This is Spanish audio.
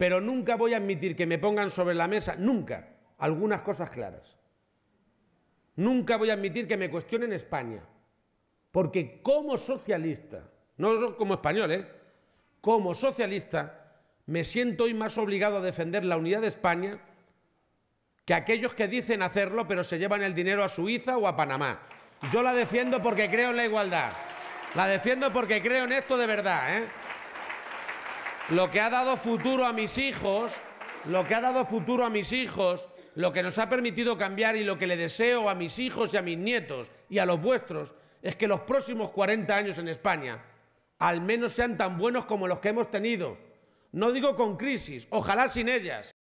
pero nunca voy a admitir que me pongan sobre la mesa, nunca, algunas cosas claras. Nunca voy a admitir que me cuestionen España, porque como socialista, no como español, ¿eh? como socialista, me siento hoy más obligado a defender la unidad de España que aquellos que dicen hacerlo pero se llevan el dinero a Suiza o a Panamá. Yo la defiendo porque creo en la igualdad. La defiendo porque creo en esto de verdad, ¿eh? lo que ha dado futuro a mis hijos, lo que ha dado futuro a mis hijos, lo que nos ha permitido cambiar y lo que le deseo a mis hijos y a mis nietos y a los vuestros es que los próximos 40 años en España al menos sean tan buenos como los que hemos tenido. No digo con crisis, ojalá sin ellas,